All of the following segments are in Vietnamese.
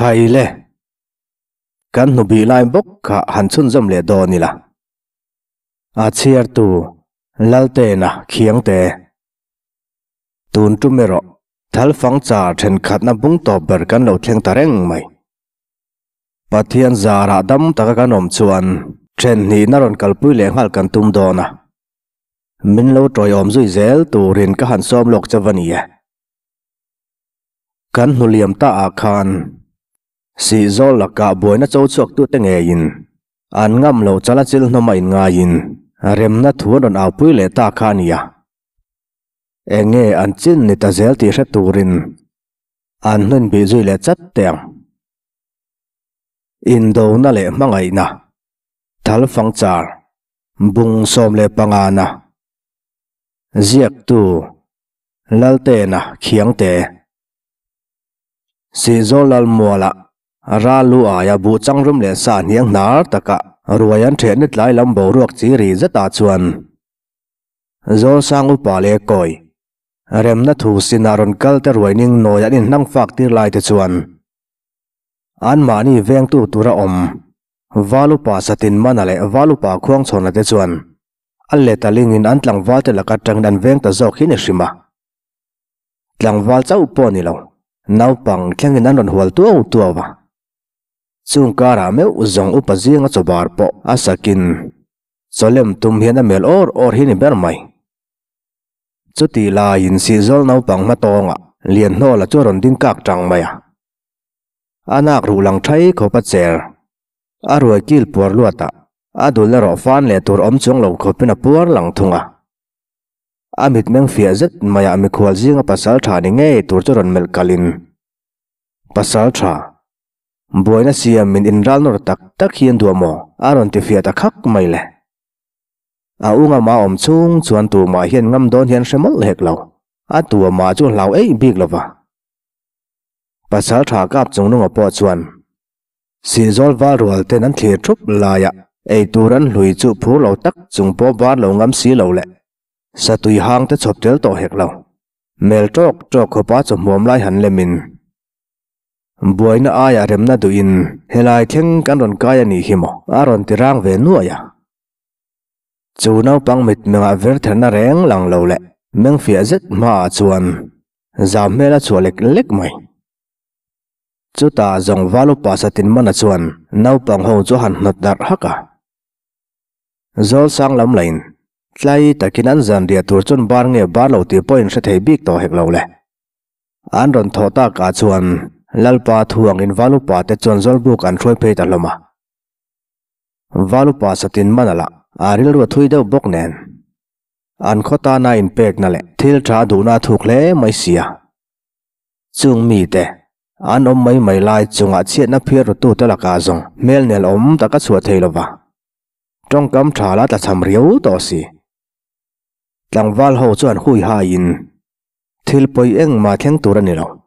ใครเล่กันหนูบีไลบกขาหันชุนจำเลดอนี่ละ อาเชียร์ตูลัลเตนะเขียงเตตูนจุเมรอทัลฟังจ่าเชนขัดนับบุ้งตอบเบิรกันเราเทียงตะเร่งไหมปัทยันจาระดำตะกันอมชวนเชนนี้นรนกัลปุยเลงหัลกันตุมดอนะมินเราจอยอมซุยเซลตูรินกหันซ้อมหลอกจวนีกันหุเลียมตาอาคาร si zol la ka boina cho chok tu te nge in an ngam lo chala chil no mai nga in rem na thu don au pui le ta kha nia nghe an chin ni ta zel ti hre rin an hnun bi zui le chat te in do na le mangai na thal phang char bung som le panga na ziak tu lal te na khiang te si zol lal mua la ra lu a ya bu chang rum le sa niang nar taka ruwayan the net lai lam bo ruak chi ri za ta chuan zo sang u pa le koi rem na thu si naron kal ta ruining no ya ni nang fak tir lai te chuan an ma ni veng tu tura om walu pa satin mana te chuan al le taling in te la ka tang dan veng ta zo khine shima tlang wal chung kara me uzong upa zi nga cho bar po asa kin solem tum hi na mel or or hi ni ber mai chu ti la in si zol nau pang ma tonga lien no la chu ron ding kak tang mai anak ru lang thai kho pa cher arwa kil por lu ata adul ro fan le tur om lo kho pina por lang thunga amit meng fia maya mi khwal zinga pasal thani tur chu mel kalin pasal buaina siam min inralnor tak tak hian duamo aron te fiat a khak mai le a unga ma om chung chuan tu ma hian ngam don hian hremal hek lo a tu ma chu lau ei bik lova pasal tha kap chung nonga po chuan zol va rual ten an thlir thup laia ei turan lui chu phu lo tak chung po va lo ngam si lo le satui hang te choptel to hek lo mel tok tok khopa chomom lai han lemin buai na aya à, remna du in helai theng kan ron kaya ni himo aron tirang ve nu aya chu nau pang mit menga ver therna reng lang lo le meng fia zet ma chuan là mela lịch lịch mày. Chú ta dùng zong valo pasatin mana chuan nau pang cho hắn han à. đặt dar haka zol sang lam lain tlai takin an zan ria tur chun bar nge bar lo ti point hre thei bik to lâu lo le an thọ ta cả chuan lalpa thuang in valupa te chonzol buk an throi phei ta loma valupa satin manala aril ru thui deuh bok nen an khota na in pek na le thil tha du na thuk le mai sia chung mi te an om mai mai lai chunga chiat na phir tu ta la ka zong mel nel om ta ka chua thei lova trong kam tha la ta cham riu to si tlang wal ho chuan hui ha in thil poi eng ma theng tur ani lo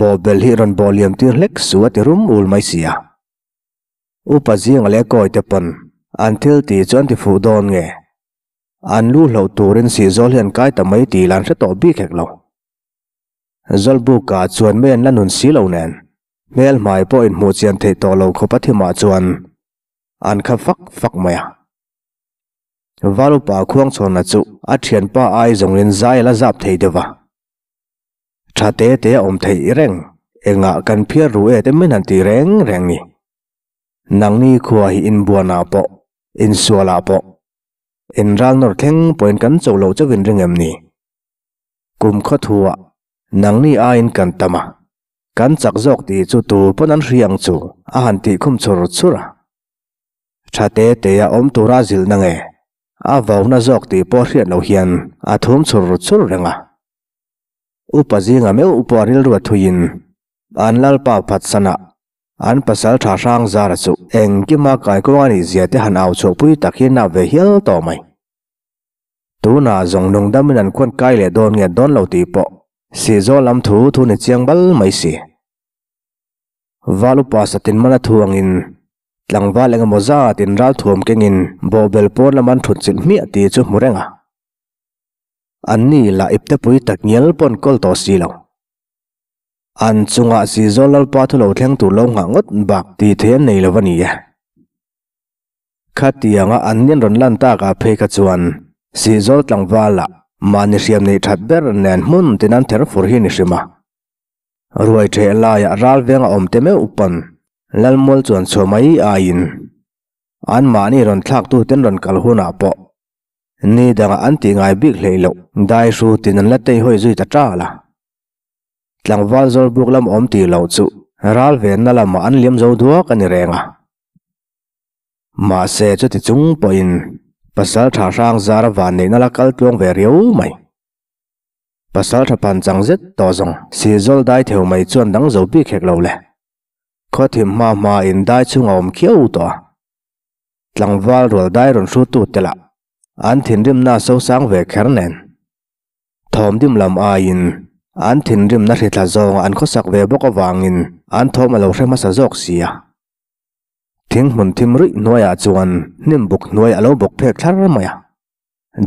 บอเบลฮิรันบอลยมตีเล็กสวดรุมอุลไม่เสียอุปจสงเล็กกอยเตปันอันเทลตีจวนที่ฟูดอนเงอันลู่เหล่าตัวเรนซีจอลเห็นกายแต่ไม่ตีลันสตอบีแขกเราจอลบูกาจวนเมนลันนุนสีเหล่าแนนเมลหมายปอยหมูเจียนเทต่อเราขบัิมาจวนอันขับฟักฟักเมียวาลุปาควงชนจุอัดเทียนป้าไอจงเรนใจและจับเทเดวะ cha te te om thai reng e nga ru e te reng reng ni nang ni po in po in ral point kan lo chou gin kum kha thuwa nang ni a jok ti chu tu pon riang chu a khum chor chura cha te ya om tu ra zil nang jok e, ti po hrian lo hian a thum chor renga upazinga meu uparil ruwa thuin an lal pa lalpa phatsana an pasal tha sang zara su chu engkima ma ni zia te han ao au chopui takhin na ve hiel to mai tu na zong nung damin an kon kai le don nge don lau ti po si zo lam thu thu ni chiang bal mai si valu pa satin mana thuang in tlangwa lenga moza tin ral thuam kengin bobel por laman thut chin mi ati chu murenga anni la ipte pui tak nyel pon kol to si lo an chunga si zo lal pa thu lo thleng tu lo nga ngot bak ti the nei lo wani ya khatia nga anyen ron lan ta ka phe ka chuan si zo tlang wa la ma ni riam nei that ber nen mun tinan ther ya ral veng om te me upan lal mol chuan chomai a in an ron thak tu ron kal hu ni dang an ti ngai bik hlei lo dai ru tin an la tei hoi zui ta tra la tlang wal zor buk lam om ti lo chu ral ve na lam an liam zo duak ani renga ma se chu ti chung poin pasal tha sang zara van nei na la kal tlong ve riu mai pasal tha pan chang zet to zong si zol dai theu mai chuan dang zo bi khek lo le kho thim ma ma in đại chung om khiau to tlang wal rol đại ron su tuổi te an thinrim na so sang ve kharnen thom dim lam a in an thinrim na rhetla zong an kho sak ve boka wangin an thom alo rhema sa zok sia thing mun thim ri noya chuan nim buk noya alo bok phek thar ma ya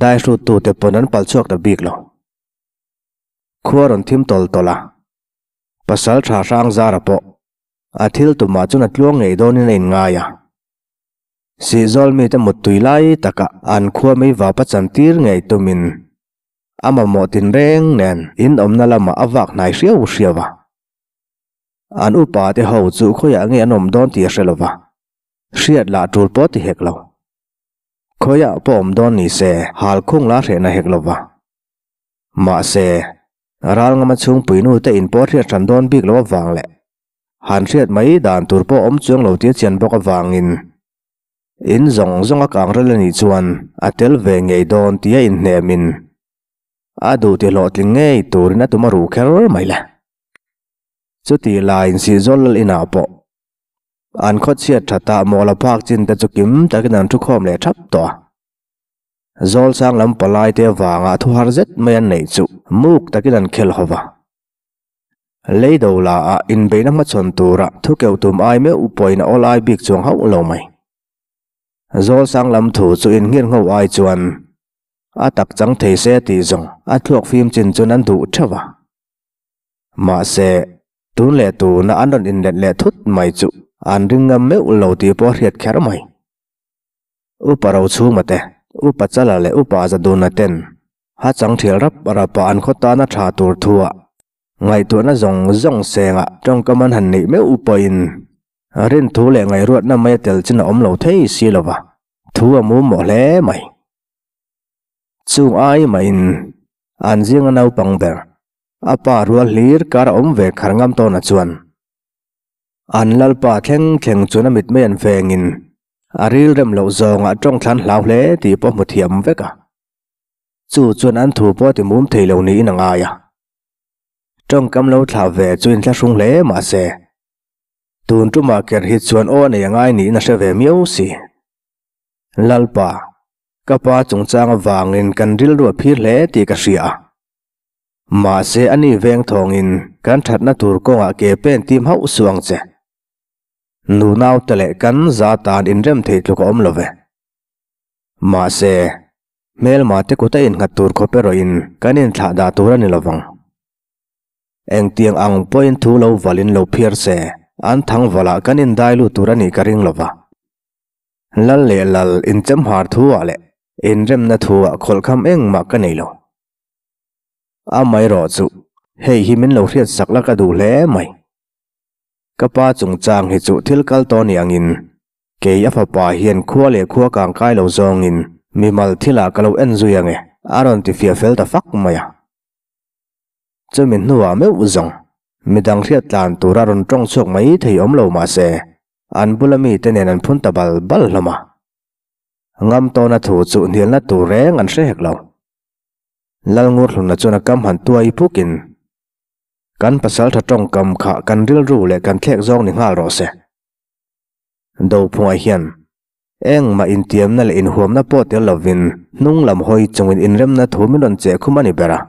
dai shu tu te ponan pal chok da biglo khoron thim tol tola pasal tha sang zara po athil tuma chuna tlo ngei si zol mi te mut tui lai taka an khua mei va pachan tir ngei tumin ama mo tin reng nen in omna lama awak nai riau riawa an upa te ho chu khoya nge anom don ti hrelowa hriat la tur po ti heklo khoya pom don ni se hal khung la hre na heklowa ma se ral ngama chung puinu te in po thria than don bik lo wang le han hriat mai dan tur po om chuang lo ti chen boka in in zong zong akang rel ni chuan atel ve ngei don tia in hnemin a du ti lo tling ngei turin a tuma ru kher mai la chu ti la in si zol in a po an khot sia thata mola phak chin ta chu kim ta kan an thu khom le thap to zol sang lam palai te wanga thu har zet mai an nei chu muk takin an khel hova lấy đầu là in bế nó mất chuẩn tù ra thu kiểu tùm ai mới upoin olai big chuồng hậu lâu mày โจสังลำถูจุอินเงียงเอาไว้จวนอาตักจังเทเสตีจงอาทวกฟิมจินจนันดูชัวมาเสตุนเลตูน่าอันดอนอินเดนเลทุตไม่จุอันดึงงามเมื่อเราตีปอเรียดแค่ไหมอุปราชูมาเตอุปจัลละเลอุปอาจดูนัตินหาจังเทียรับอราปานขตานาชาตูร์ทัวไงตัวน่าจงจงเสงะจงกำมันหันหนี่เมื่ออุปอิน rin thu le ngai ruat na mai tel chin om lo thei si lova thu amu mo le mày chung ai mày mai in an jing anau pang ber apa rual lir kar om ve kharngam to na chuan an lal pa theng theng chuna mit mai an vengin aril rem lo zong a trong thlan hlau hle ti po mu về cả chu chuan an thu po thì mum thei lâu ni na ai à trong kam lâu thả về chuyên thla sung hle mà xe tun tu ma ker hi chuan o nei angai ni na hreve miau si lalpa kapa chungchang wangin kan ril ru phir hle ti ka hria ma se ani veng thongin kan thatna tur ko nga ke bên tim hau suang che nu nau tele kan za tan in rem thei tluk om love mà se mel ma te ko ta in ngat tur kho in ro in kanin thla da tur ani lovang eng tiang ang point thu lo valin lâu phir se an thang vala kan in dai lu turani karing lova lal le lal in cham har thuwa le in rem na thuwa khol kham eng ma ka nei lo a mai ro chu hei hi min lo riat sak la ka du le mai kapa chung chang hi chu thil kal to ni angin ke afa pa hian khua le khua kang kai lo zong in mi mal thila ka lo en zu yange aron ti fia fel ta fak maya chu min nuwa me u zong midang khiat lan tura ron tong chok mai thai om lo ma se an bulami bal lama ngam to na thu chu nil na tu re ngan se hek lo lal ngur lu na chona kam han tuai pukin kan pasal tha tong kam kha kan ril ru le kan thek zong ni ngal ro se do phu a hian eng ma in tiam na le in huam na po te lovin nung lam hoi chungin in rem na thu milon che khumani bera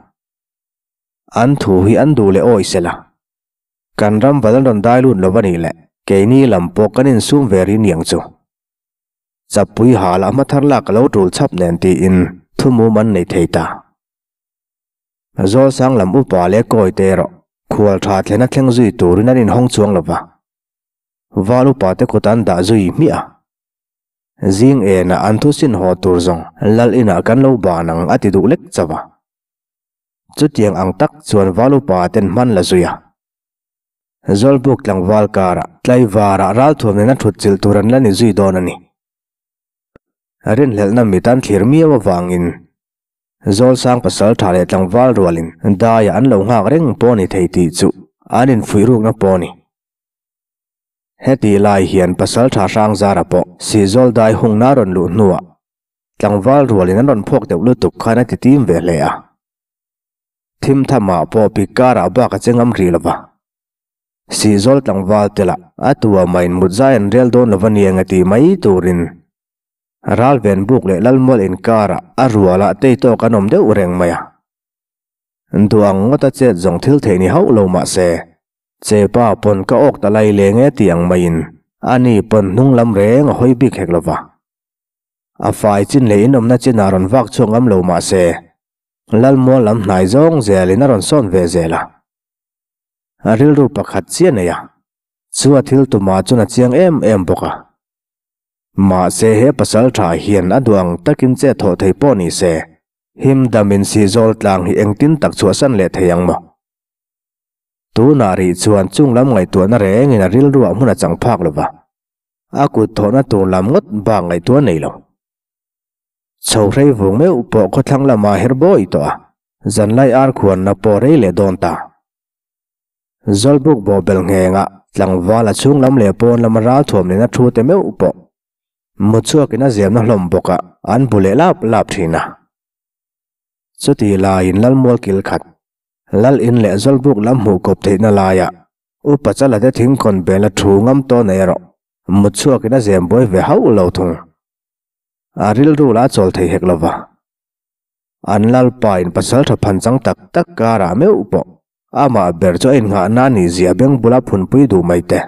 an thu hi an du le oi se la kanram badal don dailu lobani le keini lam pokanin sum veri niangchu chapui hal ama tharla kalo tul chap nen ti in thumu man nei theita zo sang lam u pa le koi te ro khual tha thlena kheng zui turina rin hong chuang lova walu pa te ko tan da zui mi a zing e na anthu ho tur lal ina kan ba nang ati du lek chawa chutiang ang tak chuan walu ten man la zuya zolbuk lang valkara tlai vara ral thu na thu chil turan la ni zui don ani arin lel na mitan thir mi wa wangin zol sang pasal thale tlang val rolin da ya an lo nga reng poni thei ti chu anin fui poni heti lai hian pasal tha sang zara po si zol dai hung na ron lu nuwa tlang val rolin an ron phok de lu tim ve po pikara ba ka chengam ri si zol tlang val tila atuwa main mudzayan rel don la vani yang ati mai turin. Ral ven buk le lal mol in kara arwa la te to kanom de ureng maya. Ndua ngota che zong til te ni hau lo ma se. Che pa pon ka ok ta lay le nge ti ang main. Ani pon nung lam re ng hoi bik hek lova. A fai chin le inom na chin aron vak chung am lo ma se. Lal mol lam nai zong zelin aron son ve zela. ril ru pakhat chia na ya chuwa thil tu ma chuna chiang em em boka ma se he pasal tha hian adwang takin che tho thei po ni se him da min si zol tlang hi eng tin tak chua san le theyang mo tu na ri chuan chung lam ngai tu na reng in a ril ru amuna chang phak lo ba a ku tho na tu lam ngot ba ngai tu nei lo chau rei vung me upo ko thang lama her boi to zan ar khuan na po rei le don ta zolbuk bo bel nge nga tlang wa la chung lam le pon lam ral thom le na thu te me upo mo chu ke na zem na lom bo ka an bu le lap lap thi na chu ti la in lal mol kil khat lal in le zolbuk lam hu kop te na la ya u pa la de thim kon be la thu ngam to na ro mo chu na zem boy ve ha u lo thu a ril la chol thei hek lo wa an lal pa in pasal tha tak tak ka me upo ama berjo in nga nani zia beng bula phun pui du mai te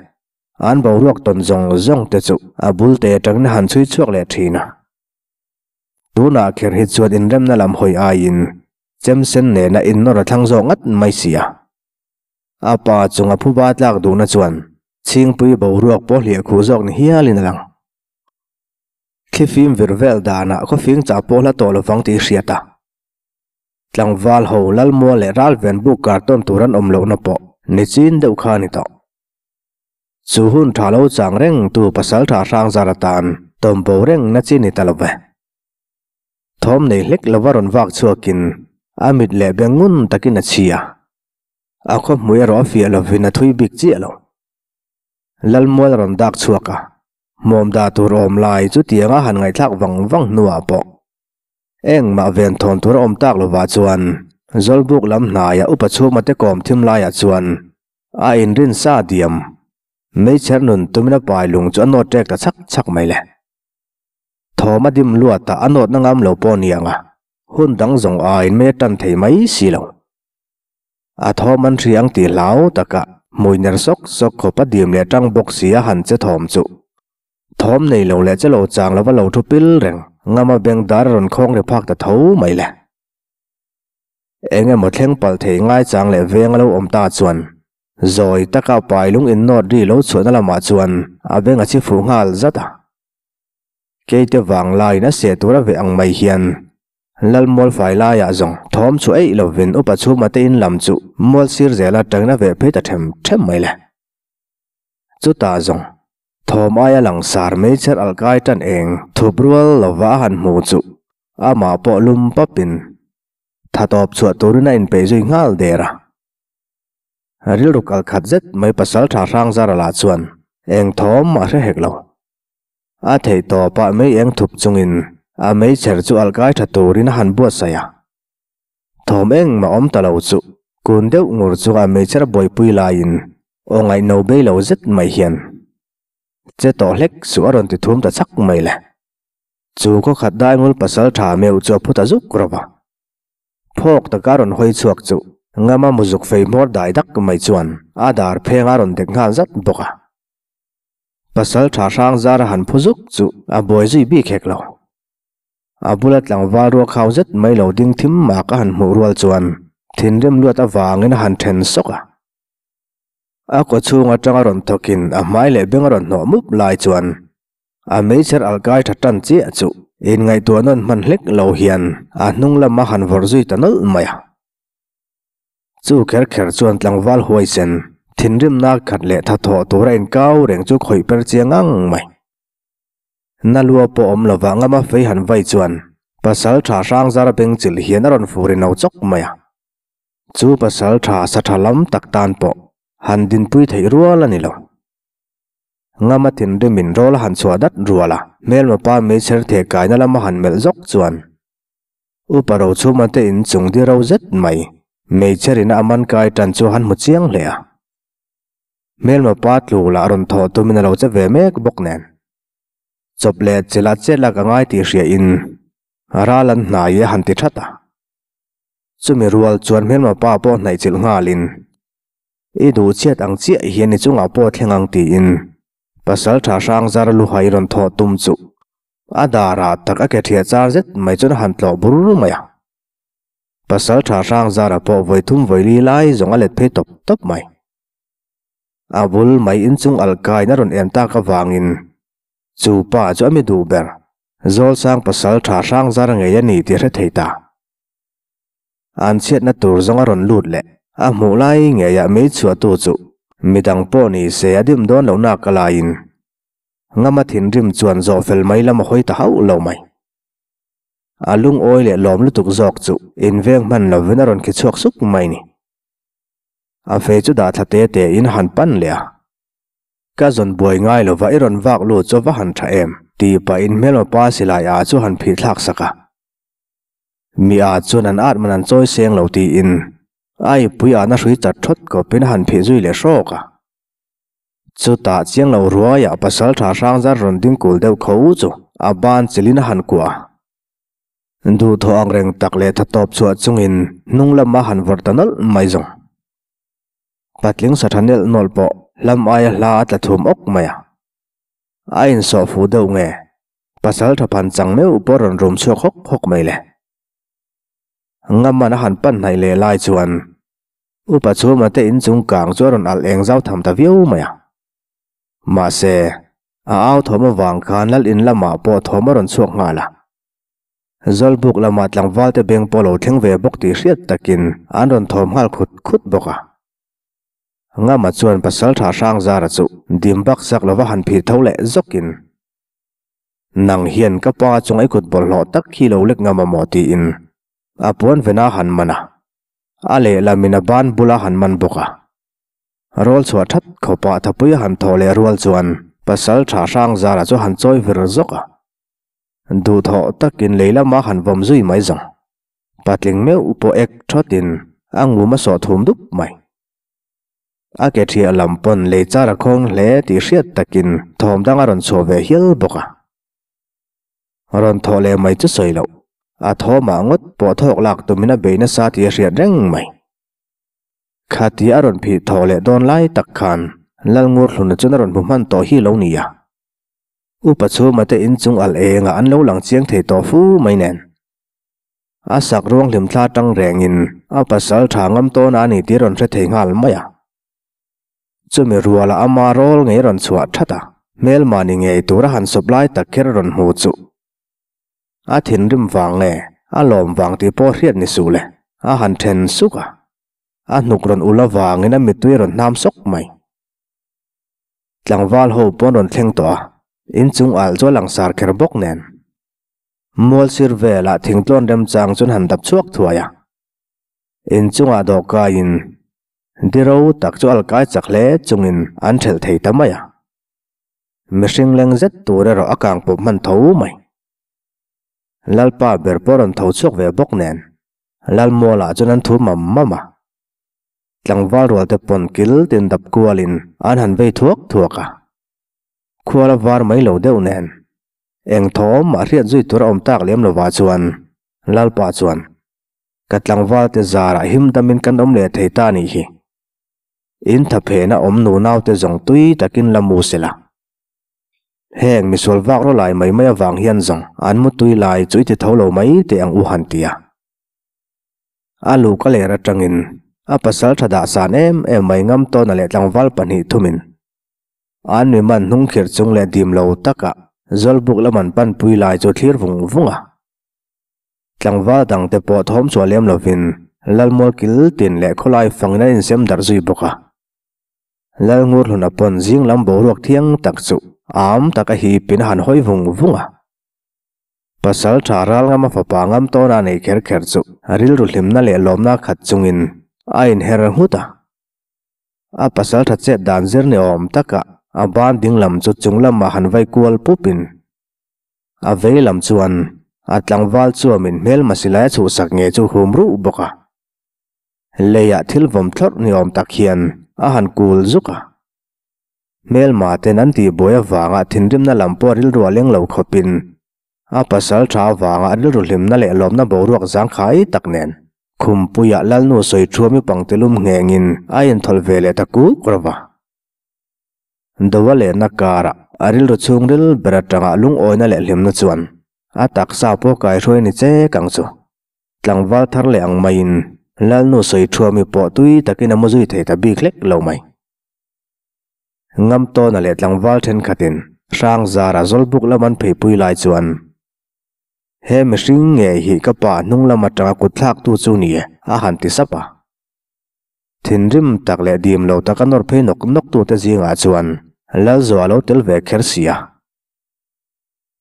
an bo rok ton jong jong te chu abul te tang na han chui chok le thina du na kher hi chuat in rem na lam hoi a in chem sen ne na in no ra thang zo ngat mai sia a pa chung a phu ba tlak du na chuan ching pui bo rok po le khu jok ni hialin lang khi phim vir vel da na ko phing cha po tlang wal ho lal mo le ral ven bu karton turan om lo na po ni chin deuh kha ni to chu hun tha lo chang reng tu pasal tha rang zara tan tom bo reng na chi ni talave thom nei lek lawaron wak kin amit le bengun takin a chia a kho mui ro fi lo vin a thui bik chi alo lal mol ron dak chuaka mom da tu rom lai chu tianga han ngai thak wang wang nuwa po เองมาเวนทอนตัวอมตากลวาชวนจลบุกลำนายอุปชูมาเตกอมทิมลายชวนอาอินรินซาเดียมไม่เชนุนตุมินาปายลุงจวนโนดแจกตะชักชักไม่แหละทอมาดิมลวดตาอโนดนางามเหลาปอนียงอ่ะหุ่นดังจงอาอินเมตันเทไม่สิลงอาทอมันเรียงตีเหลาตะกะมวยเนรซกสกขบดิมเลจังบกเสียหันจะทอมจุ ทอมในเหลาเลจะเหลาจางแล้วว่าเหลาทุปิลแรง ngama beng dar ron khong le phak ta tho mai le enge mo thleng pal thei ngai chang le veng lo om ta chuan rồi ta cao bài lung in nốt đi lối chuột nó là mà chuồn à bên ngã chiếc phú ngal rất à cái tiêu vàng lai nó sẽ tura về ăn mày hiền lal mol phải lai à zong thom chu ấy là vin upa chu mà tên làm chu mol sir zela trăng nó về phết ta thèm thèm mày là chú ta zong thomaya langsar mecher alkaitan eng thubrual lova han mu chu ama po lum pa pin tha top chu turina in pe zui ngal dera rilu kal khat zet mai pasal tha rang zara la chuan eng thom ma re heklo a thei to pa me eng thup chungin cher chu alkai tha turina han bua saya thom eng ma om talo chu kun deu ngur chu a me cher boy pui lain ongai no จะต่อเล็กสัวรอนติทุ่มแต่สักไม่ละจูก็ขัดได้มูลภาษาถาเมลจบพุทธจุกรบะพอกตะการอนหอยสวกจุงามามุจุกไฟมอดได้ดักไม่จวนอาดาร์เพงารอนเด็กงานจัดบกะภาษาถาช่างจารหันพุจุกจุอาบอยจุยบีเขกเราอาบุลัดหลังวารัวเขาจัดไม่เหล่าดิ้งทิมมากหันหมูรัวจวนทิ้นเริ่มลวดอาวางเงินหันเทนสกะ a ko chung atanga ron thokin a mai le beng ron no mup lai chuan a major algai thatan chi achu in ngai tuanon man hlek lo hian a hnung lama han vorjui tanal maya chu kher kher chuan tlangwal huai sen thinrim na khat le tha tho tura in kau reng chu khoi per chiangang mai na lua po om lova ngama fei han vai chuan pasal tha sang zara beng chil hian ron furin au chok maya chu pasal tha sa thalam tak tan po han din pui thei ruala ni lo ngama tin re min rol han chua dat ruala mel ma pa me ser the kai na lama han mel jok chuan uparo chu ma te in chung di ro zet mai me cherin aman kai tan chu han mu chiang le a mel ma pa tlu la ron tho tu về lo che ve mek chụp nen chop le chela là cái ngai ti ria in ra ralan na ye han ti thata à. chumi rual chuan mel ma pa po nai chil nga lin ei du chiat ang chiah hian ni chunga pawh thlengang tiin pasal tha sang zar lu hai ron tho tum chu adara tak ake thia char zet mai chon han tlo bururu maya pasal tha sang zar po voi thum voi li lai zonga let phe top top mai abul mai in chung alkai na ron em ta ka wangin chu pa chu ami du ber zol sang pasal tha sang zar ngei ani ti re theita an chiat na tur zonga ron lột le ā mūlāi ngayā mē chua tū chū, mī dāng pō nī sēyā dīm dōn lō nā kālā in. Ngā mā thīn rīm chuwan zō fēl māi lā mā huay tā hā u lō māi. ā in vēng māni lō vē nā rōn ki chua ksuk kū māi nī. ā fē chū dā in hānt pañ lē ā. Kā zon bōi ngāi lō vā ī rōn vāk lō chō vā hānt in ai bây giờ nó suy chặt chót có bên hàn phi duy lệ số cả chú ta chiến lâu rùa ya à, pasal thả sang ra rộn đinh cùl đều khấu chú à ban chỉ linh hàn qua. du thọ anh reng tak lệ thật top chuột chung in nung lâm ma à hàn vật tanal mai sát patling satanel nolpo làm ai là la tla thum ok maya à. ain so fu do nge pasal thapan changme uporon rom chho khóc khok mai le ngam man han pan nai lệ lai chuan u pa chuwa ma te in chuun kaang chuwa ron al-eang zao tham ta vio u maya. Ma se, a ao thom lo vaang kaan lal in la maa po thom ron chuwak nga la. Zol buk la maat lang vaal te beng polo thang vea bok ti shiat tak in an ron thom nga lak hud khud bok Nga ma chuwan pa sal thaa shang chu di mbak sak lo han pi thaw le zog Nang hien ka paa chuun ay khud bol lo tak hi lo lak nga ma mo in. A puwan han ma ale lamina ban bula han man boka rol chwa that khopa thapui han thole rol chuan pasal tha sang zara cho han choi vir zoka du tho takin leila ma han vom zui mai zong patling me upo ek thotin angu ma so thum duk mai a ke thi alam pon le chara khong le ti riat takin thom dang aron cho ve hil boka ron thole mai chu soilo a thoma ngot ปอทอกหลักตัวมินาเบยนสซาที่เรียดเร่งไหมขาทีอารอนผีทอเลดอนไล่ตักขันลังงูหลุนจนอรอนบุมันต่อฮีเล่นีะอุปชูมาเตอินจงอัลเองอันเลวหลังเชียงเทตอฟูไม่แน่น อาศักร่วงหลิมทาตั้งแรงอินอาปัสสาวะางอัมโตนานีที่รอนเสถียงัลไม่ยะจะมีรัวละอามารอลไงรอนสวัสดิ์ตาเมลมานิงเงยตัวรหันสบไลตักเครรอนหูจุอาถินริมฟางเง a lom wang ti po hriat ni su le a han then suka à? a nuk ron ula wangin a mitui ron nam sok mai tlangwal ho pon ron thleng to in chung al zo langsar kher bok nen mol sir ve la thinglon rem chang chun han dap chuak thuaya à? in chunga à do ka in diro tak chu al kai chak le chungin an thel thei tamaya mihring leng zet tu re ro akang pop man tho mai lal pa ber poron tho chok ve bok nen lal mola chuan thu mam mama tlangwal rol te pon kil tin dap kualin an han ve thuak thuaka khuala war mai lo deu nen eng thom a riat zui tur om tak lem lo wa chuan lal pa chuan katlangwal te zara him tamin kan om le thei ta ni hi in thaphe na om nu nau te zong tui takin lamu sela heng misol vak ro lai mai mai awang hian zong an mu tui lai chui ti tholo mai te ang u han tia alu ka le ra tangin a pasal thada san em em mai ngam to na le tlangwal pani thumin an ni man hnung khir chung le dim lo taka zol buk laman pan pui lai chu thlir vung vunga tlangwal dang te po thom chu lem lovin lalmol kil tin le kholai fangna in sem dar zui boka lal ngur hun apon jing lam bo ruak thiang tak chu am taka hi pin han hoi vung vung vunga pasal charal ngam fa pangam to na nei kher kher chu à, ril ru hlimna le lomna khat A in her huta a pasal tha che dan zir ne om taka a ban ding lam chu chung lam ma han vai kual pin. a à, ve lam chu an chuan à, atlang wal chu amin mel masilai chu sak nge chu hum ru boka leya thil vom thlor ni om tak hian a han kul zuka mel ma te nan ti boya wa nga thinrim na lampo ril ro leng lo khopin a pasal tha wa nga ril ro lim na le lom na boruak jang khai taknen khum puya lal no soi thuami pangtelum ngengin ayen thol vele taku korwa dawale na kara aril ro chungril bratanga lung oina le lim na chuan a taksa po kai roi ni che kangchu tlangwal thar le ang main lal no soi thuami po tui takina mo the ta biklek lo mai ngam to na let lang wal khát khatin sang zara zolbuk laman pheipui lai chuan hì mihring nge nung kapa hnung lama tanga kutlak tu chu ni a han ti sapa à. Thìn rim tak le dim lo tak anor phe nok nok tu te zinga chuan la zwa lo tel ve kher sia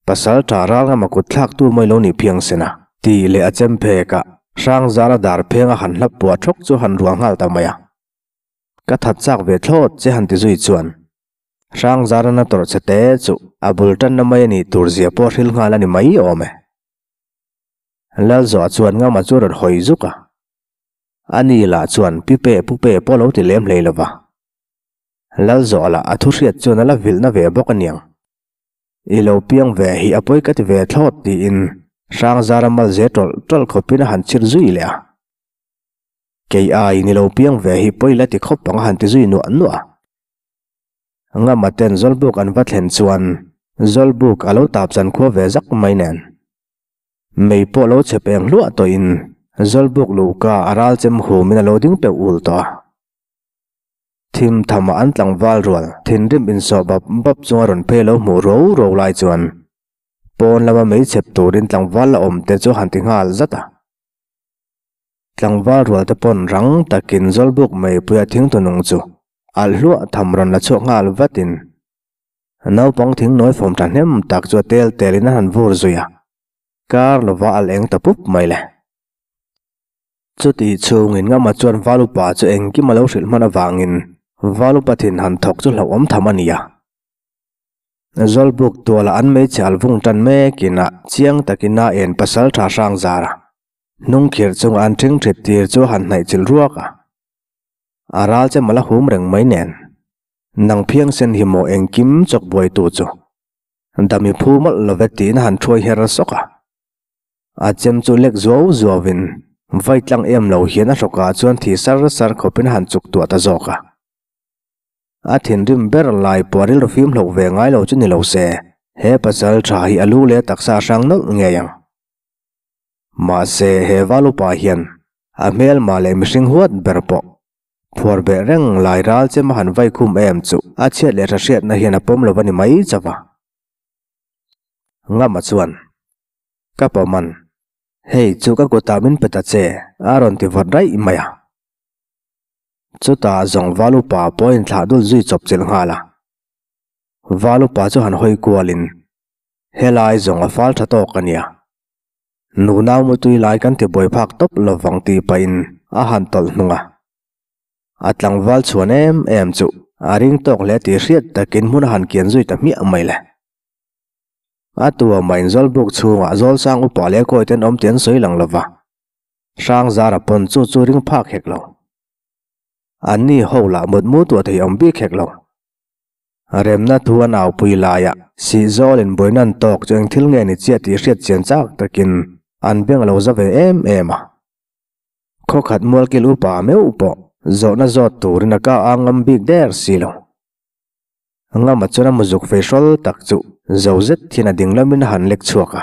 pasal ta ra nga ma kutlak tu mai lo ni phiang sena ti le achem phê ka sang zara dar phenga han lập puwa thok chu han ruang hal ta maya ka that chak về thlot chứ han ti zui chuan giờ nó rang zarana tor chete chu abul là na mai ni turzia por hil ngala ni mai ome lal zo chuan nga ma chur hoi zuka ani la chuan pipe pupe polo ti lem leilawa lal zo la athuriat chuan ala vilna ve bok aniang ilo piang ve hi apoi kat ve thlot thì in giờ rang zaramal zetol tol khopina han chir zui le a ke ai ni lo piang ve hi poila ti khop pang han ti zui nu anua nga maten zolbuk an vathen chuan zolbuk alo tap chan kho ve zak mai nen mei po lo che peng lua to in zolbuk lu ka aral chem hu min alo ding pe ul to tim thama an tlang wal rual thin rim in so bab bab chung ron pe lo mu ro ro lai chuan pon lama mei chep to rin tlang wal om te cho han ti ngal zata tlang wal rual te pon rang takin zolbuk mei puya thing to nong chu thầm alhluah thamron la chu ngal Nấu naupang thing nói fom than hem tak chu tel telin han vur zuya kar lova al eng tapup mai le chu ti chu ngin nga ma chuan valu pa chu eng ki malo hril mana wangin valu pathin han thok chu hlo om thamania zolbuk tuala an mei chal trần tan kia kina chiang ta kia takina en pasal tha sang zara nung khir chung an thing thrit tir chu han nai chil ruaka aral cha mala hum rang mai nen nang phiang sen hi mo eng kim chok boi tu chu da mi phu mal lo vet tin han thoi her so ka a chem chu lek zo zo vin vai tlang em lo hian a ro ka chuan thi sar sar kho pin han chuk tu ta zo ka a thin rim ber lai poril ro fim lo ve ngai lo chu ni lo se he pasal tha hi alu le taksa sang no nge yang ma se he phuar răng lại lai ral mà han vay khum em chu a à, chet le ra hriat na hian a pom lo bani mai chawa nga ma chuan ka paman hei chu ka ko tamin peta che aron ti van rai maya Chú ta zong valu pa point thla dul zui chop chel nga la valu pa chu han hoi kualin helai zong a fal tha to kania nu nau mu tui lai kan ti boi phak top lo wang ti pain a à, han tol hnunga atlang wal chuanem em chu aring tok le ti riat ta kin mun ta mi mai la a tua main zol bok chu wa zol sang u pa le ko ten om ten soi lang lawa sang zar a pon chu chu ring phak hek lo ani ho la mot mu tu te khek lo rem na thu an au pui la ya si zol in boinan tok chang thil nge ni che ti riat chen chak ta kin an beng lo za zo na zo tur na ka angam big der silo anga machona muzuk facial tak chu zo zet thina dinglamin han lek chuaka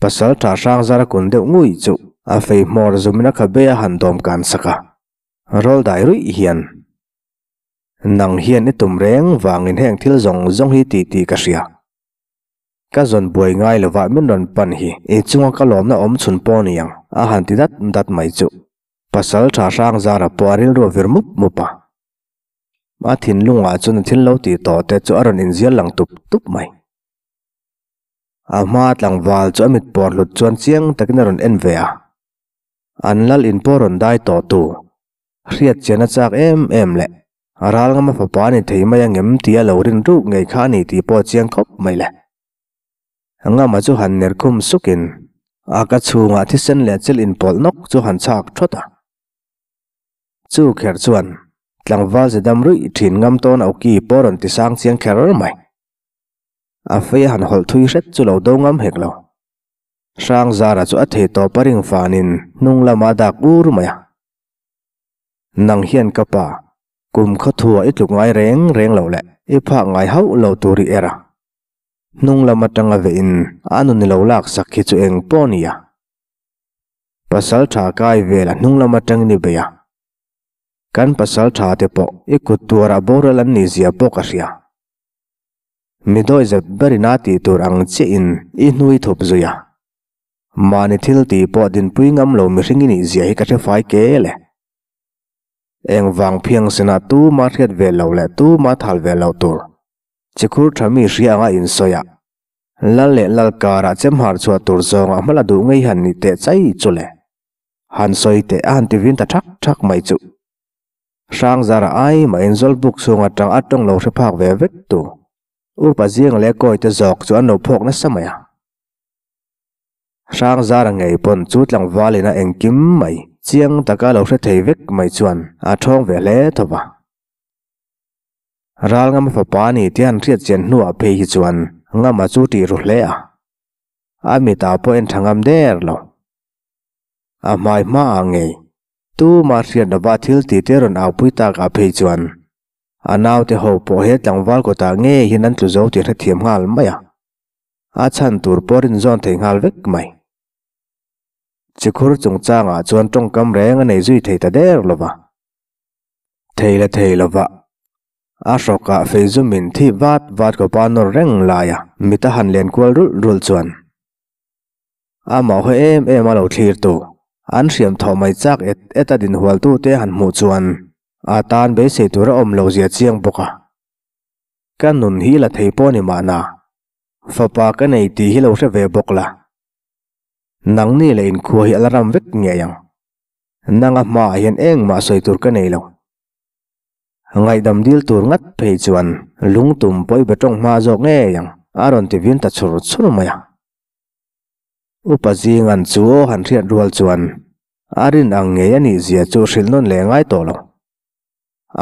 pasal tha sang zara kunde ngui chu a fei mor zumina kha be han dom kan rồi rol dai ru hian nang ít ni tum và wangin hẹn thil zong dòng hi ti ti ka ria ka zon buai ngai lawa min ron pan hi e chunga ka lom na om chun pon yang à han ti dat dat mai chu pasal tha sang zara puaril ro virmup mupa ma thin lunga chun thin lo ti to te chu aron in zial lang tup tup mai a ma tlang wal chu amit por lut chuan chiang takin aron en ve a an lal in poron dai to tu riat chena chak em em le aral ngam fa pa ni thei mai angem ti a lo rin ru ngei kha ni ti po chiang khop mai le anga ma chu han ner khum sukin aka chunga thi sen le chel in pol nok chu han chak thota chu kher chuan tlangwal se dam rui thin ngam ton au ki poron ti sang chiang kherar mai a fe han hol thui ret chu lo do ngam hek lo sang zara chu tàu the to paring fanin nung lama dak ur maya nang hian kapa kum khát thua i tluk ngai rèn reng lo le i e pha ngai hau lo turi era nung lama tanga ve in sắc khi lo anh sakhi chu eng ponia pasal tha kai là nung lama tang ni beya kan pasal tha te po ikut tuara boral an ni zia po ka ria midoi ze berina ti tur ang che in i hnui thop zuya mani thil ti po din pui puingam lo mi ringi ni zia hi ka the fai ke le eng vang phiang sena tu ma thet ve lo le tu ma thal ve lo tur chikhur thami rianga in soya lal le lal kara chem har chua tur zong amala du ngei han ni te chai chule han soi te an ti vin ta thak thak mai chu sang zar ai mà ma inzol buk sunga tang atong lo se phak về vet tu u pa jiang le koi te jok chu an no phok na samaya sang zar ngei pon chu tlang vali na engkim mai chiang taka lo se thei vek mai chuan a thong ve le thoba ral ngam fa pa ni tian riat chen nu a phe hi chú ngama chu ti à, anh a ami ta anh en thangam der lo a mai ma ngei tu ma rian na ba thil ti te ron au pui tak a phei chuan anau te ho po he tlangwal ko ta nge hin an tlu zo ti hre thiam ngal maya a chan tur porin zon thei ngal vek mai chikhur chung changa chuan tong à, kam reng nei zui thei ta der lova thei la thei lova a shoka feizumin thi vat vat ko panor reng laya mita han len kwal rul rul chuan a mo he em em a lo thlir tu an hriam thaw mai chak et eta din hual tu te han mu chuan a tan be se tura om lo zia chiang boka kan nun hi la thei po ni mana pa ka nei ti hi lo re ve bokla nang ni le in khu hi alaram vek nge yang nanga ma hian eng ma soi tur ka nei lo ngai dam dil tur ngat phei chuan lungtum poi betong ma jok nge yang aron te vin ta chur chur maya upazi ngan chu han rian rual chuan arin ang nge ani zia chu hril non le ngai to lo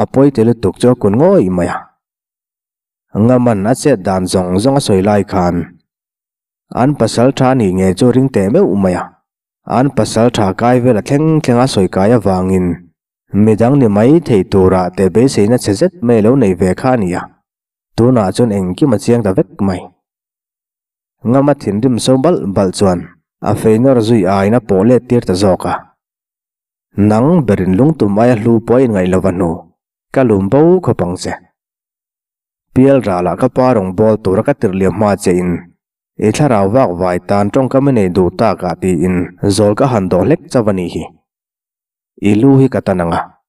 apoi tele tuk cho kun ngoi maya ngaman a che dan zong zong soi lai khan an pasal tha ni nge chu ring te me umaya an pasal tha kai vela thleng thlenga soi kaya wangin midang ni mai thei tura te be se na chezet me lo nei ve kha nia na chon engki ma chiang ta vek mai ngama thindim sombal balchuan a feinar zui aina pole tir ta zoka nang berin lung tu maya lu poin ngai lawanu kalum bau kho pangse pial ra ka parong bol to ra ka tir le ma che in e thara wak wai tan tong ka mane du ta ka ti in zol ka han do lek chawani hi ilu hi ka tananga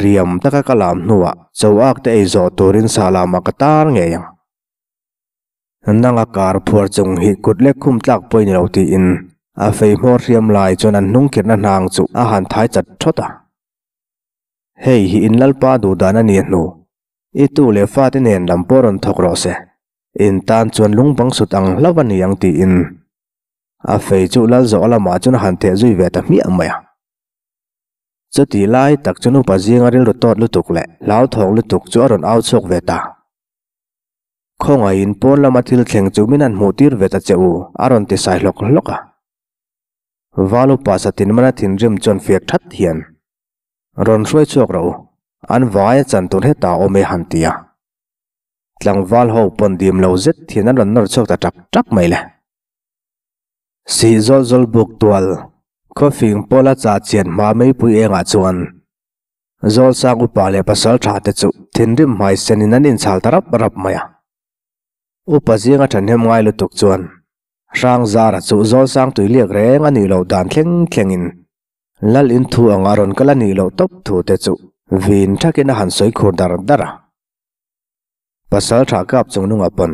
riyam ta ka kalam nuwa chawak te e zo torin sala ma ka tar ngeyang nang a kar phuar chung hi kutle khum tlak poin lo ti in a fei hmor riam lai chon an nung kirna nang chu a han thai chat thota hei hi in lalpa du dana ni nu i tu le fa te nen lamporon thok ro se in tan lung chuan lungbang sutang lawan yang ti in a fei chu lal zo lama ah chun han te zui ve ta mi amaya chu ti lai tak chunu pa zingaril ro tot lutuk le lau thong lutuk chu aron au chok ve ta không khonga in pon lama thil thleng chu min an mu tir ve ta cheu aron te sai lok loka valu pa sa tin mana thin rim chon fiak that hian ron roi chok ro an vai chan tur he ta ome han tia tlang val ho pon dim lo zet thin an ron nor chok ta tak tak mai le si zol zol buk tual khofing pola cha chen ma mei pui enga chuan zol sang upa le pasal tha te chu thin rim mai senin an in chal tarap rap maya upazinga thanhem ngai lu tuk chuan rang zara chu zol sang tui liak reng ani lo dan thleng thlengin lal in thu anga ron kala ni lo top thu te chu vin thakena han soi khur dar dara pasal tha kap chung nunga pon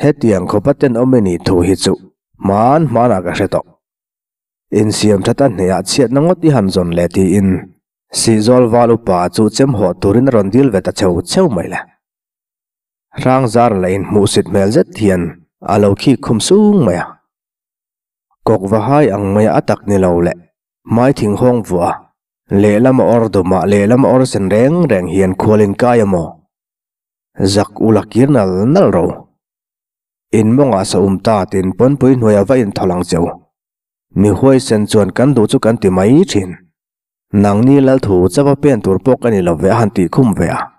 hetiang khopaten omeni thu hi chu man mana ka hreto in siam thata hneya chiat nangot i han zon le ti in si zol walu pa chu chem ho turin ron dil ve ta cheu cheu mai la rang zar lein mu sit mel zet hian alo khi khum sung maya kok va hai ang maya atak ni lo le mai thing hong vua le lam or do ma le lam or sen reng reng hian kholin kaya mo zak ulakir nal nal ro in monga sa um ta tin pon pui noya va in tholang cheu ni hoi sen chuan kan du chu kan ti mai thin nang ni lal thu chapa pen tur pok ani lo ve han ti khum ve a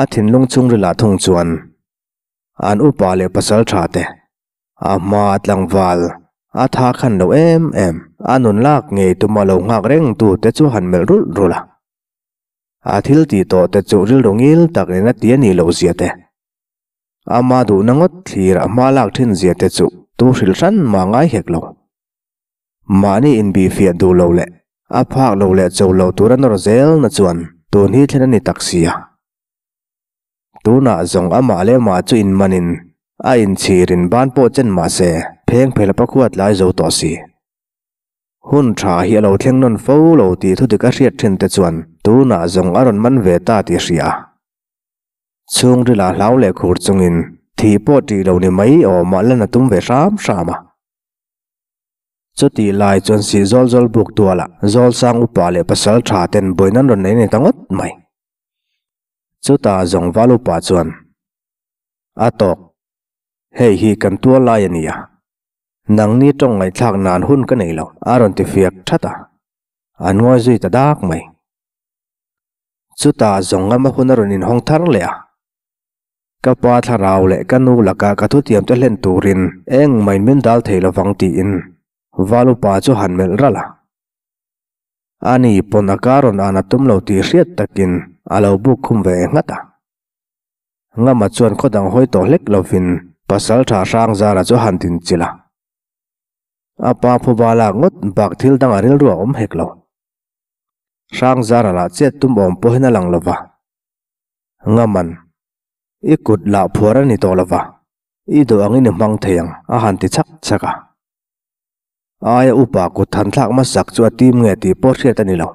a thin lung chung ri la thung chuan an u pa le pasal tha te a ma atlang wal a tha khan lo em em anun lak nge tu ma lo ngak reng tu te chu han mel rul rula a thil ti to te chu ril rongil tak na ti ani lo zia te du nangot thira ma lak thin zia chu tu ril san ma ngai hek lo ma ni in bi fi du lo le a phak lo le chou lo ro zel na chuan tu ni thlen ani tuna zong ama le ma chu in manin a in chirin ban po chen ma se pheng phela pakhuat lai zo to si hun tha hi lo thleng non fo lo ti thu de ka riat thin te chuan tuna zong aron man ve ta ti ria chung ri la hlau le khur In thi po ti lo ni mai o ma lan na tum ve ram rama cho ti lai chon si zol zol buk tuala zol sang upa le pasal tha ten boinan ron nei ne tangot mai จุตาจงวาลุปาจวนอะตกเฮีฮีกันตัวลายนี่นังนี้ต้องไงทากนานหุ่นกันเองล่ะอารอนติเฟียกชัตตาอันว่าจีตาดักไหมจุตาจงงามหุ่นอรุณินห้องทาร์เลยอะกับป้าทาราวเล็กกันนู่ลักกะกระทุียมจะเล่นตูรินเองไม่มินดัลเทลฟังตีอินวาลุปาจวนหันเมลระละอันนี้ปนอาการอันอาณาตุมเหล่าทีเสียตะกิน alo bu về ve ngata à? nga ma chuan khodang hoi to lek lovin pasal tha sang zara chu han tin chila apa phobala ngot bak thil dang aril ruwa om heklo sang zara la che tum bom po hena lang lova ngaman ikut la phora ni to lova i do angi ni mang theyang a han ti chak chaka aya upa ku than thak ma sak chu atim nge ti por thia tani lo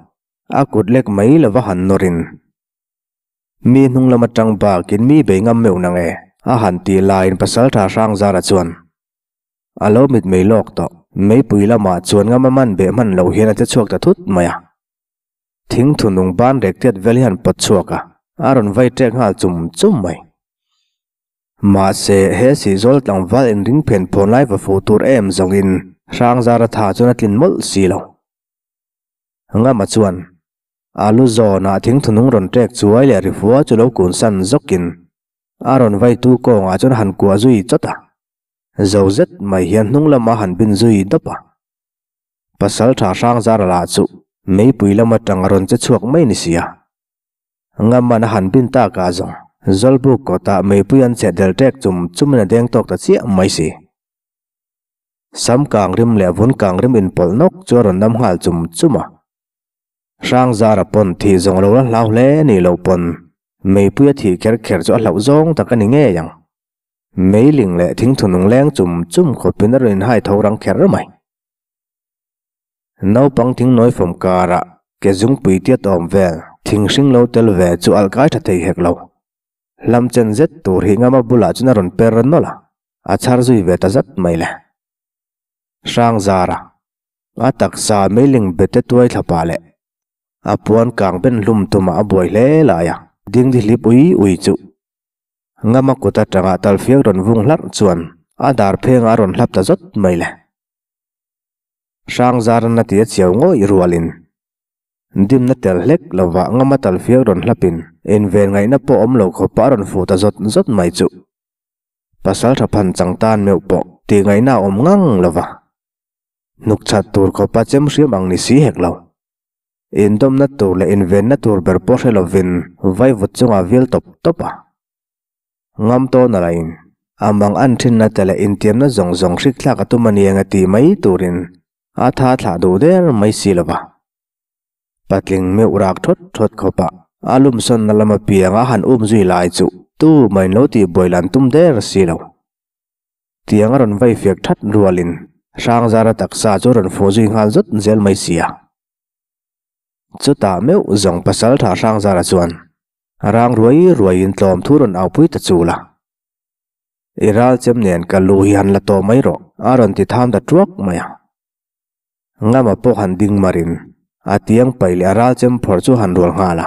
akut lek mai lova han rin mi hnung lama tang ba kin mi be ngam meu nang e a han ti lain pasal tha sang zara chuan alo mit mei lok to mei pui lama chuan ngam man be man lo hian te chuak ta thut maya à. thing thunung ban rek tiat velian pat chuaka à. aron vai tek hal chum chum mai ma se he si zol tang val in ring pen phone lai va futur em zongin sang zara tha chuna tin mol si lo nga ma chuan alu à, zo na thing thunung ron trek chuai le ri fuwa chu lo kun san zokin a à, ron vai tu ko nga chon han kwa zui chota zo à? zet mai hian hnung lama han bin zui dopa pasal tha sang zara la chu mei pui lama tang ron che chuak mai ni sia nga man han bin ta ka zo zol bu ko ta mei pui an che del trek chum chum na deng tok ta chi mai si sam kang rim le vun kang rim in pol nok chu ron nam hal chum chuma giờ zara pon thì dòng lâu lắm lao lẽ nỉ lâu pon mấy bữa thì kéo kéo cho lâu zong ta cái nghe rằng mấy liền lệ thính thùng nung leng chùm chùm khổ đó lên hai thâu răng rồi mày nấu bằng tiếng nói phòng cà ra cái dùng bì tiết ôm về thính sinh lâu tel về cho al cái thật thầy hẹt lâu làm chân rất tổ hình ama bula cho nó run rồi nó là à chả duy về ta rất mày là sang zara à tắc sa mấy liền bete tuai thapa lệ apuan kang ben lum tuma aboi le la ya ding di lip ui ui chu ngama kuta tanga tal fiak ron vung lắc lar à adar pheng à ron hlap ta zot mai le sang zar na ti chiao ngoi rualin dim na tel hlek lova ngama tal fiak ron hlapin en ve ngày nay po om lo kho pa ron fu ta zot mày chú, chu pasal thập phan chẳng tan miêu po ti ngai na om ngang lova nuk chặt tur kho pa chém riam bằng ni si hek lâu in dom na tur le in ven na tur ber po hre lovin vai vut chunga vel top topa ngam to na lain amang an thin na tele in tiam na zong zong rik thla ka tumani anga ti mai turin a tha thla do der mai silwa patling à. me urak thot thot khopa alum à. à son na lama pianga han um zui lai chu tu mai lo ti boilan tum der silo tianga ron vai fek that rualin sang zara taksa chu ron fo zui ngal zot zel mai sia จุดตาเมื่อจงพัสดุท่าร่างจาราจนร่างรวยรวยอินตอมทุรนเอาพุยตะจูละอิราจำเนียนกัลลูฮิฮันละตัวไม่รออารันติทามตะจวกมายงามาพกหันดิ้งมารินอาทิยังไปเลยราจำพอจูหันรวงฮาละ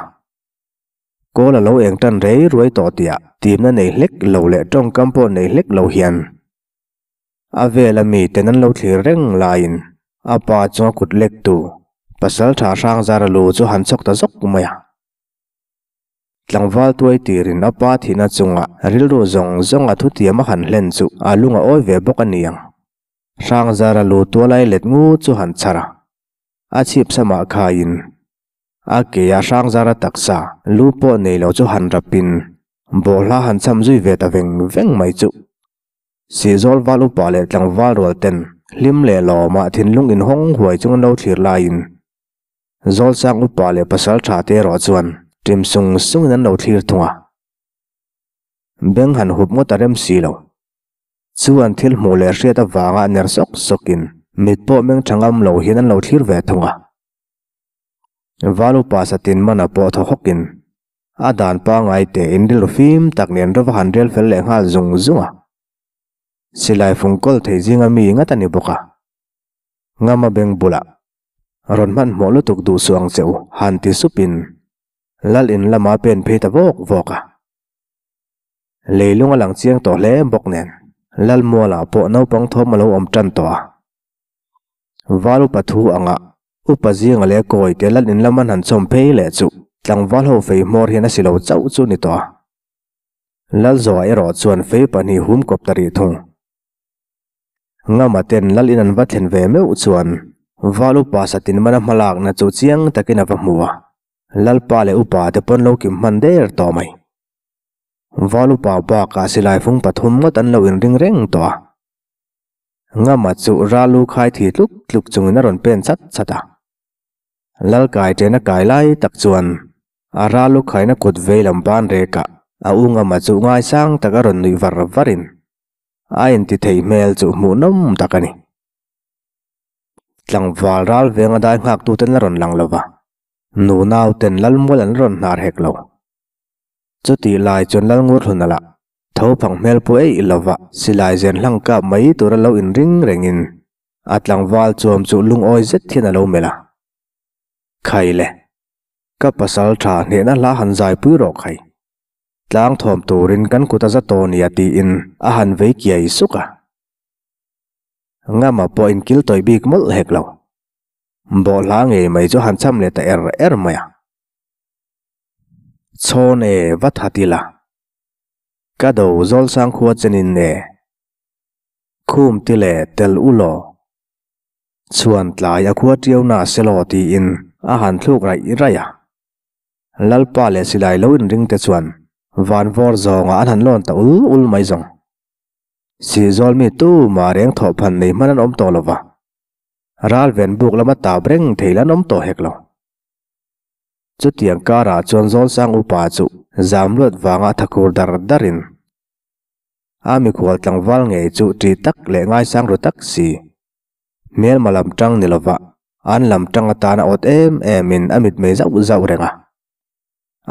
ก็ละเลเองตันเรยรวยต่อเตียทีมนั้นในเล็กเลวเละจงกัมปนในเล็กเลาเฮียนอาเวลามีแต่นั้นเลวที่เร่งไลน์อาปาจงกุดเล็กตู và pasal tha sang zara lu chu han chok ta à? mày nó zok kumaya tlangwal tuai tirin apa thina chunga rilru zong zong athu tiama han hlen chu alunga oi ve bok aniang sang zara lu tualai let ngu chu han chara achip sama khain a ke ya sang zara taksa lu po nei lo chu han rapin bola han cham zui về ta veng veng mai chu si zol valu pale tlangwal rol tên lim le lò mà thiên lung in hong huai chung no lại lain zol sang u pa le pasal tha te ro chuan tim sung sung nan lo thir thua beng han hup mo tarem si lo chuan thil mu le riat a wanga ner sok sokin mit po meng changam lo hin an lo thir ve thua valu pa sa tin mana po tho a dan pa ngai te indil fim tak nen ro han rel le ngal zung zunga silai fung kol thei jinga mi ngatani boka ngama beng bulak รอนมันหมอลตุกดูสวงเสียวหันติสุปินลลินละมาเป็นเพตะวอกวอกะเลยลุงหลังเชียงต่อเล่บอกเนนลลมัวลาปอนเาปังทอมาลอมจันตัววาลุปะทูอังะอุปจียงเล่กอยเตลลินละมันหันสมเพยเล่จุตังวาลหัวไฟมอร์เฮนสิโลวเจ้าจุนิตัวลลจอยรอดส่วนไฟปนีหุมกบตรีทงงามาเต็นลลินันวัดเห็นเวเมื่อส่วน valu pasatin mana malak na chu chiang takin ava mua lalpa le upa te pon lo kim man der to mai valu pa ba ka silai phung pathum ngot an lo in ring reng to nga ma chu ralu khai thi luk luk chung na ron pen chat chata lal kai te na kai lai tak chuan a ralu khai na kut ve lam ban re ka a u nga ma chu ngai sang taka ron nui var varin a in ti thei mel chu mu nom takani tlang wal ral venga dai ngak tu ten la ron lang lova nu nau ten lal mol an ron nar hek lo chuti lai chon lal ngur hunala tho phang mel po ei lova lai zen lang ka mai tur lo in ring in, at atlang wal chom chu lung oi zet thina lo mela khaile ka pasal tha ne na la han jai pu ro khai tlang thom turin kan kuta za to ni ati in ahan ve kiai i suka nga ma po in kil toy bik mol hek lo bo la nge mai cho han cham le ta er er maya chon e wat hatila ka do zol sang khuwa chenin ne khum tile tel ulo chuan tlai akhuwa tiau na selo ti in a han thluk rai iraya lalpa le silai lo in ring te chuan van vor zonga an han lon ta ul ul mai zong si zol mi tu ma reng tho phan nei manan om to lova ral ven buk lama ta breng theilan om to hek lo chu tiang ka ra chon zol sang upa chu zamlot wanga thakur dar darin ami khwal tlang wal nge chu ti tak le ngai sang ru tak si mel malam tang ni lova an lam tang ata na ot em em in amit me zau zau renga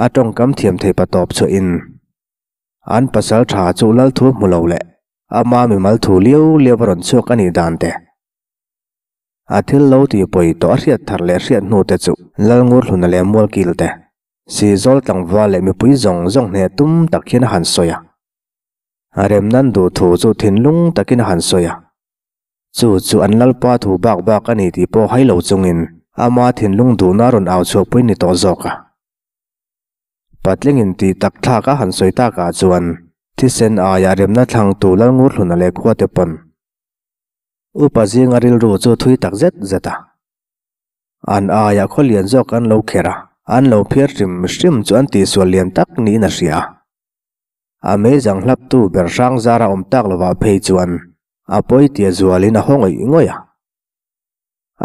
atong kam thiam thei patop cho in an pasal tha chu lal thu mu lo le amma mi mal thu liu le baron cho ka ni dan te a thil lo ti poi to a riat thar le riat no te chu lal ngur hlun le mol kil te si zol tang wa le mi pui zong zong ne tum tak khen a rem nan do zo thin lung takin han so an lal pa thu ka ni po hai lo chung in ama du na ron au to zo ka ti tak tha ka han soita ka chuan ที่เซนอายาเรียมนัดทางตูลังงูหลุนอะไรกว่าเตปนอุปจิงอาริลรูจูทุยตักเจ็ดเจตาอันอายาขเลียนจอกอันโลเคระอันโลเพียริมสริมจวนตีส่วนเลียมตักนี้นะเสียอาเมจังหลับตูเบรช่างจาราอมตักลว่าเพยจวนอาปอยเตียจวลินะห้องอีงอย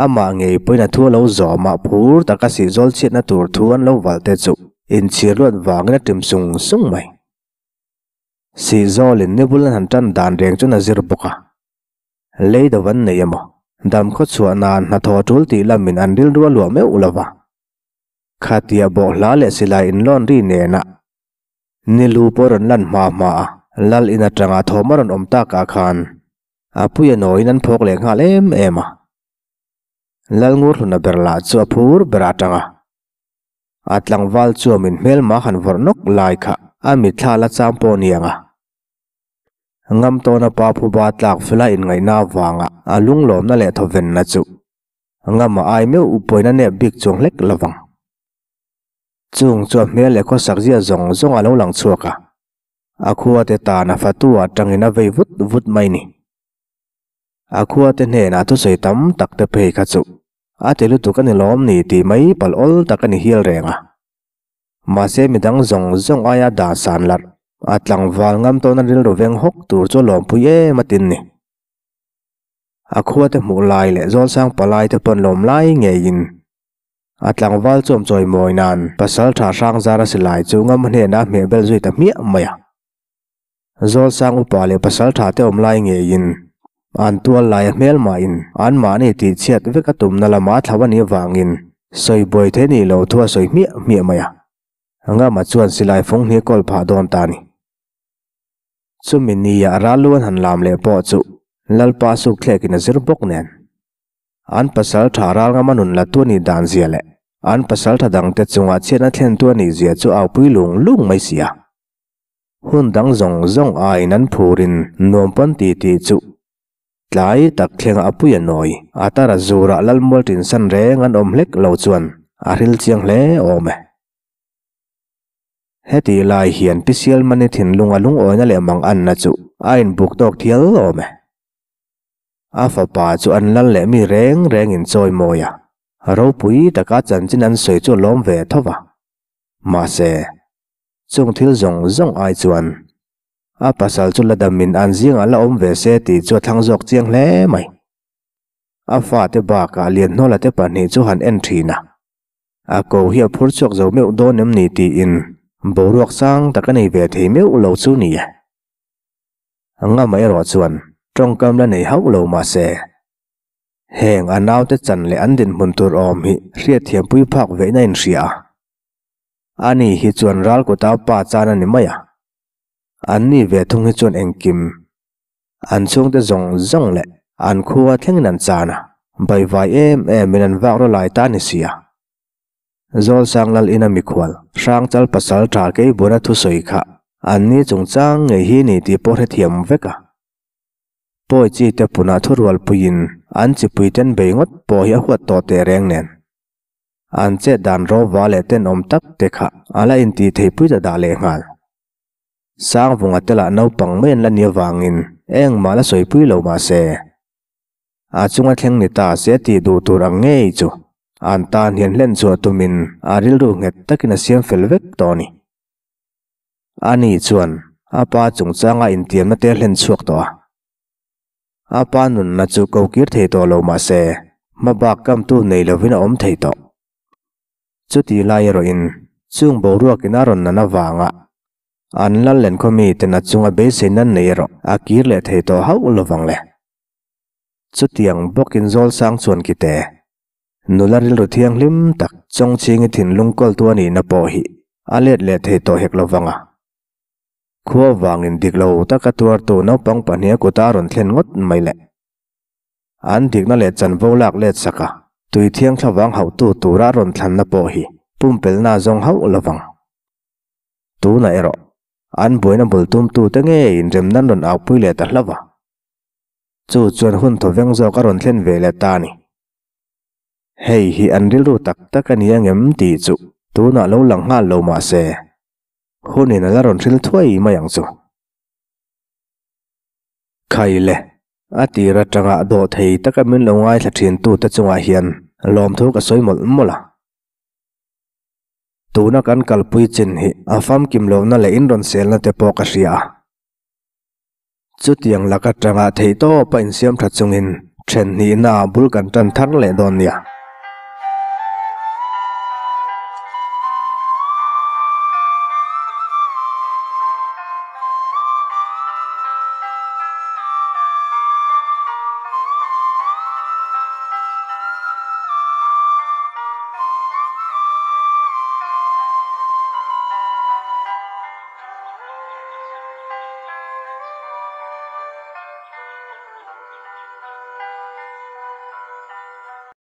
อามาเงยปอยนะทัวเลาจอมาพูดตะกสิจอลเชิดนะตูรทวนเลาวัลเตจุอินเชียรวดวางนะติมสุงสุงไหม si zao li nipulan han chan dan reng chun na zir buka. Lei da wan na yamo, dam ko chua na na to chul ti la min an dil duwa lua me ula ba. Ka tia bo la le si la in lon ri ne na. Ni lu po ran lan ma ma, lal ina trang a thoma om ta ka khan. A puya no inan pok le ngal em ema. Lal ngur lu na berla chua pur bera trang a. At lang val chua min mel ma khan vor nuk lai ka. Ami thala champo niya nga. งำตัวนับปู้บาดลักฟลาอินไงน่าวางอ่ะอาลุงหลอมนั่นแหละทวินนะจุงำมาไอเมื่ออุปยนั่นเนี่ยบิ๊กจงเล็กละวังจงจวบเมื่อเล็กก็สักเสียจงจงอาลุงหลังชัวกะอาคัวเตตานะฟัตัวจังเงินไปววุฒวุฒไม่นี่อาคัวเตเนนะทุสัยตั้มตักเตเพยัจุอาเจลุตุกันหลอมนี่ตีไม่ปัลอลตักันเฮียลเรงอ่ะมาเสียมิดังจงจงอายาดาสานลัด lang wal ngam to na ril ro veng hok tur chu lom pui e matin ni a khuwa te mu lai le zol sang palai te pon lom lai nge in atlang wal chom choi moi nan pasal tha sang zara silai chu ngam hne na me bel zui ta mi maya zol sang upa le pasal tha te om lai nge in an tual lai mel ma in an ma ni ti chiat vek atum na lama thawani wangin soi boi the ni lo thua soi mi mi maya anga à. ma chuan silai phong ni kol pha don ta ni ซึ่งมินียาราลวนหันลามเล่ปอจุลลปาสุขเลกินจิรบกเนอันพัสดุทารางมันนุนละตัวนี้ดานเสีเล่อันพัสดุทัดังเตจงอาเชนัทเห็นตัวนี้เสียจู่เอาพิลุงลุงไม่เสียหุ่นดังจงจงอายนั้นผู้รินนวมปันตีตีจู่ลายตักเชงอาภุยน้อยอาตาระจูระลลมวลตินสันเร่งันอมเล็กเหล่าจวนอาริลเชียงเล่โอเม heti lai hian pisial mani thin lunga lung oina le mang an na chu ain buk tok thial lo me a fa pa chu an lal le mi reng reng in choi moya ro pui ta ka chan chin an soi chu lom ve thowa ma se chung thil zong zong ai chuan a pasal chu ladam min an zing ala om ve se ti chu thang jok chiang le mai a fa te ba ka no la te pa chu han en thina a ko hi a chok zo me do nem ni ti in boruak sang takane ve the me u lo chu ni anga mai ro chuan trong kam la nei hau lo ma se heng anaw te chan le an din mun tur om hi ria thiam pui phak ve nain ria ani hi chuan ral ko ta pa chan ani maya ani ve thung hi chuan eng kim an chung te zong zong le an khuwa thleng nan chana bai bai em em nan vak ro lai ta ni Zol saang ina mikwal, saang chal pachal traa kayi bhuna thu sui kaa, aan chung caa nga hii nii ti po hithi yaam veka. Poi chi ite bhuna thu ruwal puyin, aan chi pui ten bay po hia huwa to te rengnen. Aan chee daan roo waa le ten om tak te kaa, aan in ti thai pui ta daale ngaal. Saang vunga tila naupang meen la nio vaang in, ee ng pui lau maa se. Aa chunga kheng nii taa se ti du tu nge chu. anta nian len zo tu min aril ru nge tak na siam fel vek to ni ani chuan a pa chung changa in tiam na te len chuak to a pa nun na chu ko kir the to lo ma se ma ba kam tu nei lo vin om the to chu ti lai ro in chung bo ki na ron na na wa nga an la len ko mi te na chunga be se nan nei ro a kir le the to hau lo wang le chu tiang bokin zol sang chuan ki te nularil ruthiang lim trong chiến tak chongchingi thin lungkol tuani na po hi alet le the to hek lovanga à. khua wangin diklo takatuar to no pang pania kutaron thlen ngot maile an dikna le chan volak le saka tui thiang thlawang hau tu tura ron thlan na po hi pumpel na zong hau lovang tu na ero an boina bultum tu tenge in remnan ron áo pui le ta à hlava chu chuan hun tho veng zo ka ron thiên về lệ ta ni เฮีฮีอันริลูตักตะกันยังเอ็มตีจุตัวน่าเลวหลังห้าเลวมาเซ่คนนี้น่ารอนริลถ้วยมาอย่างจุใครเล่อาทิตย์ระจังอาโดเทียตะกันมินลงไว้สัดเทียนตัวตะจงอาเฮียนลมทุกข์ก็สวยหมดหมดละตัวนักกันกลับไปจินฮีอาฟัมกิมลูน่าเล่นอินรอนเซลน่าเตพอกเสียจุดยังลักจังอาเทียโตไปอินเสียมทัดจงอินเช่นนี้น่าบุลกันจันทร์เล่ดอนยา